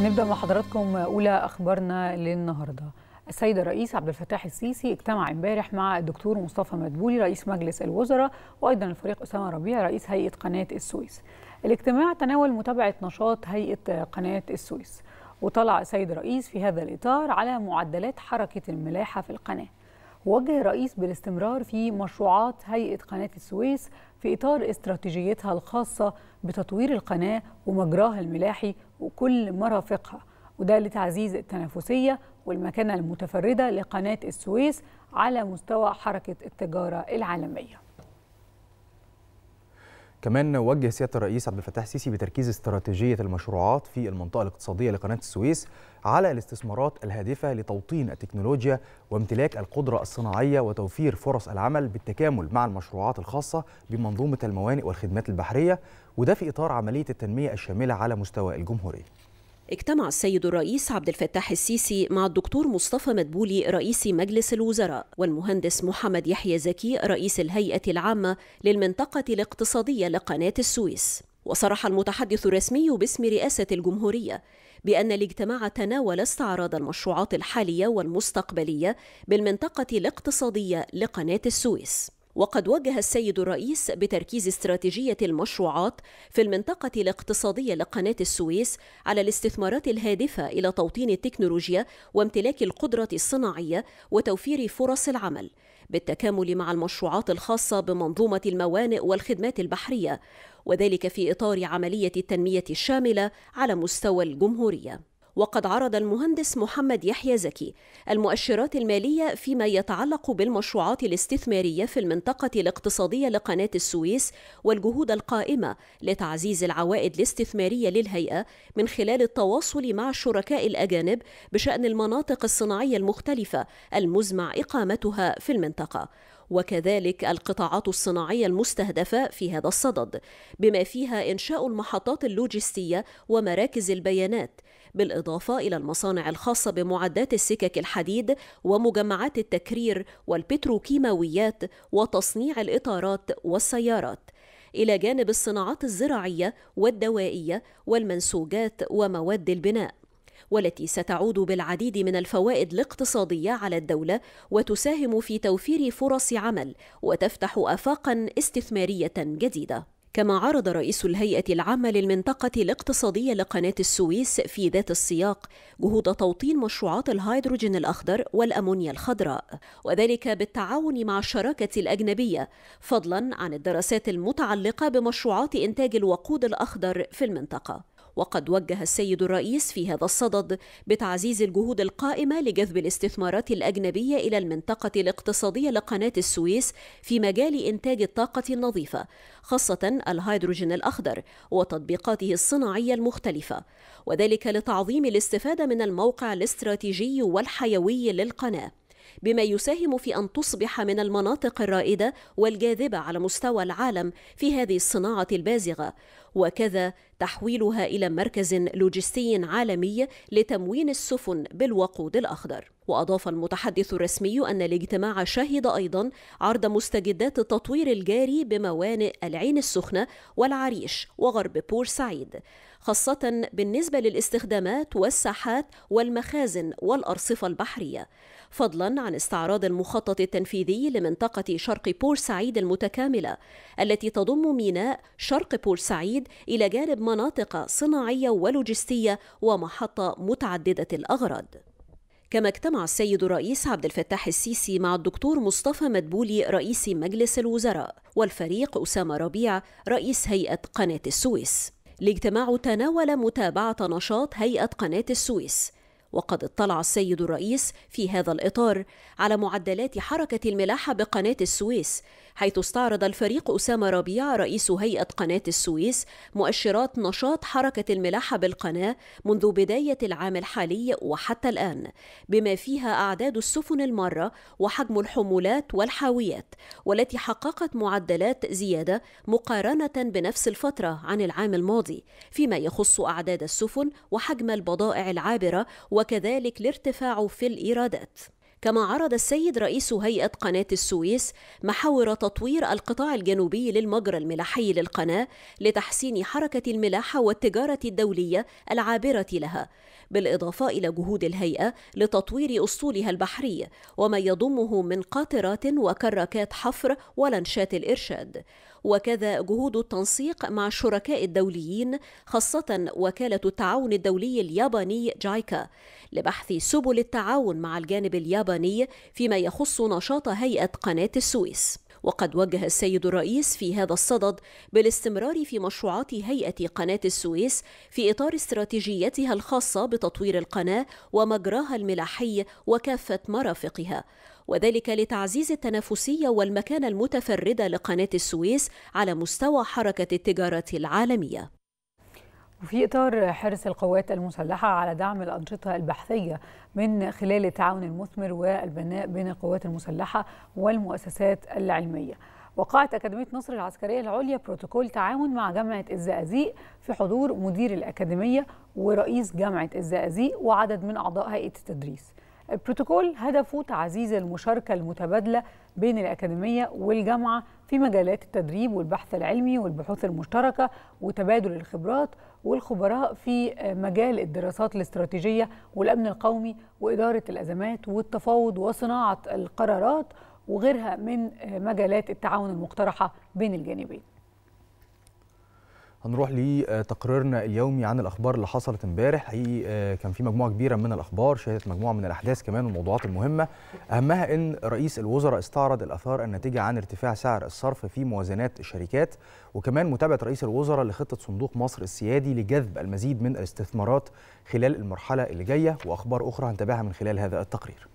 نبدا مع حضراتكم اولى اخبارنا للنهارده السيد الرئيس عبد الفتاح السيسي اجتمع امبارح مع الدكتور مصطفى مدبولي رئيس مجلس الوزراء وايضا الفريق اسامه ربيع رئيس هيئه قناه السويس الاجتماع تناول متابعه نشاط هيئه قناه السويس وطلع السيد الرئيس في هذا الاطار على معدلات حركه الملاحه في القناه وجه الرئيس بالاستمرار في مشروعات هيئة قناة السويس في إطار استراتيجيتها الخاصة بتطوير القناة ومجراها الملاحي وكل مرافقها وده لتعزيز التنافسية والمكانة المتفردة لقناة السويس على مستوى حركة التجارة العالمية كمان وجه سياده الرئيس عبد الفتاح السيسي بتركيز استراتيجيه المشروعات في المنطقه الاقتصاديه لقناه السويس على الاستثمارات الهادفه لتوطين التكنولوجيا وامتلاك القدره الصناعيه وتوفير فرص العمل بالتكامل مع المشروعات الخاصه بمنظومه الموانئ والخدمات البحريه وده في اطار عمليه التنميه الشامله على مستوى الجمهوريه اجتمع السيد الرئيس عبد الفتاح السيسي مع الدكتور مصطفى مدبولي رئيس مجلس الوزراء والمهندس محمد يحيى زكي رئيس الهيئة العامة للمنطقة الاقتصادية لقناة السويس وصرح المتحدث الرسمي باسم رئاسة الجمهورية بأن الاجتماع تناول استعراض المشروعات الحالية والمستقبلية بالمنطقة الاقتصادية لقناة السويس وقد وجه السيد الرئيس بتركيز استراتيجية المشروعات في المنطقة الاقتصادية لقناة السويس على الاستثمارات الهادفة إلى توطين التكنولوجيا وامتلاك القدرة الصناعية وتوفير فرص العمل بالتكامل مع المشروعات الخاصة بمنظومة الموانئ والخدمات البحرية وذلك في إطار عملية التنمية الشاملة على مستوى الجمهورية وقد عرض المهندس محمد يحيى زكي المؤشرات المالية فيما يتعلق بالمشروعات الاستثمارية في المنطقة الاقتصادية لقناة السويس والجهود القائمة لتعزيز العوائد الاستثمارية للهيئة من خلال التواصل مع الشركاء الأجانب بشأن المناطق الصناعية المختلفة المزمع إقامتها في المنطقة وكذلك القطاعات الصناعية المستهدفة في هذا الصدد بما فيها إنشاء المحطات اللوجستية ومراكز البيانات بالإضافة إلى المصانع الخاصة بمعدات السكك الحديد ومجمعات التكرير والبتروكيماويات وتصنيع الإطارات والسيارات إلى جانب الصناعات الزراعية والدوائية والمنسوجات ومواد البناء والتي ستعود بالعديد من الفوائد الاقتصاديه على الدوله وتساهم في توفير فرص عمل وتفتح افاقا استثماريه جديده كما عرض رئيس الهيئة العامة للمنطقة الاقتصادية لقناة السويس في ذات السياق جهود توطين مشروعات الهيدروجين الأخضر والأمونيا الخضراء وذلك بالتعاون مع الشراكة الأجنبية فضلا عن الدراسات المتعلقة بمشروعات إنتاج الوقود الأخضر في المنطقة وقد وجه السيد الرئيس في هذا الصدد بتعزيز الجهود القائمة لجذب الاستثمارات الأجنبية إلى المنطقة الاقتصادية لقناة السويس في مجال إنتاج الطاقة النظيفة خاصة الهيدروجين الأخضر وتطبيقاته الصناعية المختلفة وذلك لتعظيم الاستفادة من الموقع الاستراتيجي والحيوي للقناة بما يساهم في أن تصبح من المناطق الرائدة والجاذبة على مستوى العالم في هذه الصناعة البازغة وكذا تحويلها إلى مركز لوجستي عالمي لتموين السفن بالوقود الأخضر وأضاف المتحدث الرسمي أن الاجتماع شهد أيضا عرض مستجدات التطوير الجاري بموانئ العين السخنة والعريش وغرب بورسعيد خاصة بالنسبة للاستخدامات والساحات والمخازن والأرصفة البحرية فضلا عن استعراض المخطط التنفيذي لمنطقة شرق بورسعيد المتكاملة التي تضم ميناء شرق بورسعيد إلى جانب مناطق صناعية ولوجستية ومحطة متعددة الأغراض كما اجتمع السيد الرئيس عبد الفتاح السيسي مع الدكتور مصطفى مدبولي رئيس مجلس الوزراء والفريق أسامة ربيع رئيس هيئة قناة السويس الاجتماع تناول متابعة نشاط هيئة قناة السويس وقد اطلع السيد الرئيس في هذا الإطار على معدلات حركة الملاحة بقناة السويس حيث استعرض الفريق أسامة ربيع رئيس هيئة قناة السويس مؤشرات نشاط حركة الملاحة بالقناة منذ بداية العام الحالي وحتى الآن بما فيها أعداد السفن المرة وحجم الحمولات والحاويات والتي حققت معدلات زيادة مقارنة بنفس الفترة عن العام الماضي فيما يخص أعداد السفن وحجم البضائع العابرة وكذلك الارتفاع في الإيرادات كما عرض السيد رئيس هيئة قناة السويس محاور تطوير القطاع الجنوبي للمجرى الملاحي للقناة لتحسين حركة الملاحة والتجارة الدولية العابرة لها، بالإضافة إلى جهود الهيئة لتطوير أسطولها البحري وما يضمه من قاطرات وكراكات حفر ولنشات الإرشاد. وكذا جهود التنسيق مع الشركاء الدوليين خاصة وكالة التعاون الدولي الياباني جايكا لبحث سبل التعاون مع الجانب الياباني فيما يخص نشاط هيئة قناة السويس وقد وجه السيد الرئيس في هذا الصدد بالاستمرار في مشروعات هيئة قناة السويس في إطار استراتيجيتها الخاصة بتطوير القناة ومجراها الملاحي وكافة مرافقها وذلك لتعزيز التنافسية والمكانة المتفردة لقناة السويس على مستوى حركة التجارة العالمية وفي إطار حرص القوات المسلحة على دعم الأنشطة البحثية من خلال التعاون المثمر والبناء بين القوات المسلحة والمؤسسات العلمية وقعت أكاديمية مصر العسكرية العليا بروتوكول تعاون مع جامعة الزقازيق في حضور مدير الأكاديمية ورئيس جامعة الزقازيق وعدد من أعضاء هيئة التدريس البروتوكول هدفه تعزيز المشاركة المتبادلة بين الأكاديمية والجامعة في مجالات التدريب والبحث العلمي والبحوث المشتركة وتبادل الخبرات والخبراء في آه، مجال الدراسات الاستراتيجية والأمن القومي وإدارة الأزمات والتفاوض وصناعة القرارات وغيرها من آه، مجالات التعاون المقترحة بين الجانبين هنروح لتقريرنا آه، اليومي عن الاخبار اللي حصلت امبارح حقيقي آه، كان في مجموعه كبيره من الاخبار شهدت مجموعه من الاحداث كمان والموضوعات المهمه اهمها ان رئيس الوزراء استعرض الاثار الناتجه عن ارتفاع سعر الصرف في موازنات الشركات وكمان متابعه رئيس الوزراء لخطه صندوق مصر السيادي لجذب المزيد من الاستثمارات خلال المرحله اللي جايه واخبار اخرى هنتابعها من خلال هذا التقرير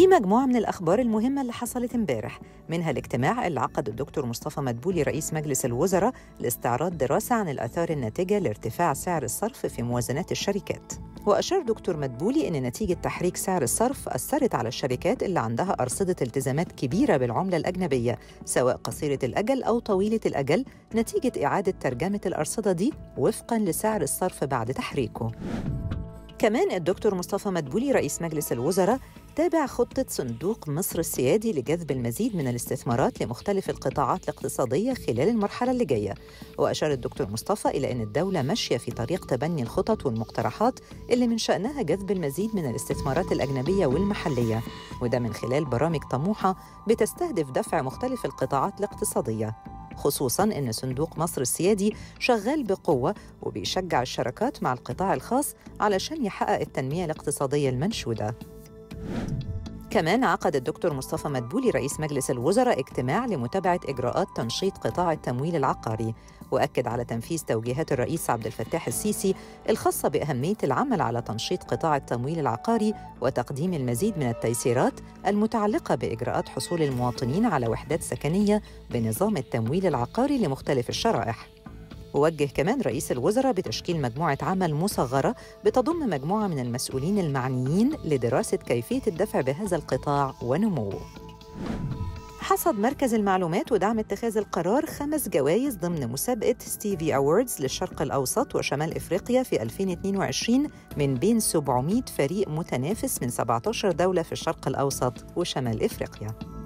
في مجموعة من الأخبار المهمة اللي حصلت امبارح منها الاجتماع اللي عقد الدكتور مصطفى مدبولي رئيس مجلس الوزراء لاستعراض دراسة عن الآثار الناتجة لارتفاع سعر الصرف في موازنات الشركات وأشار دكتور مدبولي أن نتيجة تحريك سعر الصرف أثرت على الشركات اللي عندها أرصدة التزامات كبيرة بالعملة الأجنبية سواء قصيرة الأجل أو طويلة الأجل نتيجة إعادة ترجمة الأرصدة دي وفقاً لسعر الصرف بعد تحريكه كمان الدكتور مصطفى مدبولي رئيس مجلس الوزراء تابع خطة صندوق مصر السيادي لجذب المزيد من الاستثمارات لمختلف القطاعات الاقتصادية خلال المرحلة اللي جاية وأشار الدكتور مصطفى إلى أن الدولة ماشية في طريق تبني الخطط والمقترحات اللي من شأنها جذب المزيد من الاستثمارات الأجنبية والمحلية وده من خلال برامج طموحة بتستهدف دفع مختلف القطاعات الاقتصادية خصوصا ان صندوق مصر السيادي شغال بقوه وبيشجع الشراكات مع القطاع الخاص علشان يحقق التنميه الاقتصاديه المنشوده كمان عقد الدكتور مصطفى مدبولي رئيس مجلس الوزراء اجتماع لمتابعة إجراءات تنشيط قطاع التمويل العقاري وأكد على تنفيذ توجيهات الرئيس عبد الفتاح السيسي الخاصة بأهمية العمل على تنشيط قطاع التمويل العقاري وتقديم المزيد من التيسيرات المتعلقة بإجراءات حصول المواطنين على وحدات سكنية بنظام التمويل العقاري لمختلف الشرائح ووجه كمان رئيس الوزراء بتشكيل مجموعة عمل مصغرة بتضم مجموعة من المسؤولين المعنيين لدراسة كيفية الدفع بهذا القطاع ونموه حصد مركز المعلومات ودعم اتخاذ القرار خمس جوائز ضمن مسابقة ستيفي أوردز للشرق الأوسط وشمال إفريقيا في 2022 من بين 700 فريق متنافس من 17 دولة في الشرق الأوسط وشمال إفريقيا.